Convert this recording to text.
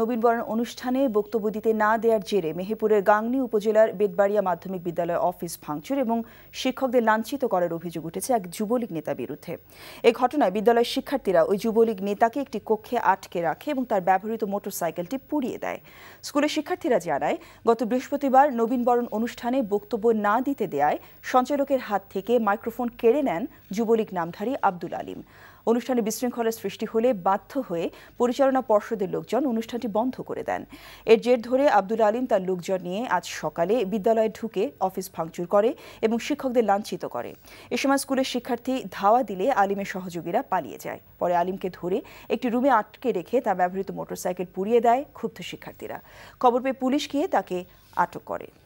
নবীনবরণ অনুষ্ঠানে বক্তব্য দিতে না দেওয়ার জেরে মেহেপুরের গাংনি উপজেলার বেদবাড়িয়া মাধ্যমিক বিদ্যালয় অফিস ভাঙচুর এবং শিক্ষকদের লাঞ্ছিত করার অভিযোগ উঠেছে এক যুবলীগ নেতা বিরুদ্ধে এ ঘটনায় বিদ্যালয়ের শিক্ষার্থীরা ওই যুবলীগ নেতাকে একটি কক্ষে আটকে রাখে এবং তার ব্যবহৃত মোটরসাইকেলটি পুড়িয়ে দেয় স্কুলের শিক্ষার্থীরা জানায় গত বৃহস্পতিবার নবীনবরণ অনুষ্ঠানে বক্তব্য না দিতে দেয় সঞ্চালকের হাত থেকে মাইক্রোফোন কেড়ে নেন যুবলীগ নামধারী আব্দুল আলিম অনুষ্ঠানে বিশৃঙ্খলার সৃষ্টি হলে বাধ্য হয়ে পরিচালনা পর্ষদের লোকজন অনুষ্ঠান মাদ্রাসাটি বন্ধ করে দেন এর জের ধরে আব্দুল আলিম তার লোকজন নিয়ে আজ সকালে বিদ্যালয়ে ঢুকে অফিস ভাঙচুর করে এবং শিক্ষকদের লাঞ্ছিত করে এ সময় স্কুলের শিক্ষার্থী ধাওয়া দিলে আলিমের সহযোগীরা পালিয়ে যায় পরে আলিমকে ধরে একটি রুমে আটকে রেখে তার ব্যবহৃত মোটরসাইকেল পুড়িয়ে দেয় ক্ষুব্ধ শিক্ষার্থীরা খবর পেয়ে পুলিশ গিয়ে তাকে আটক করে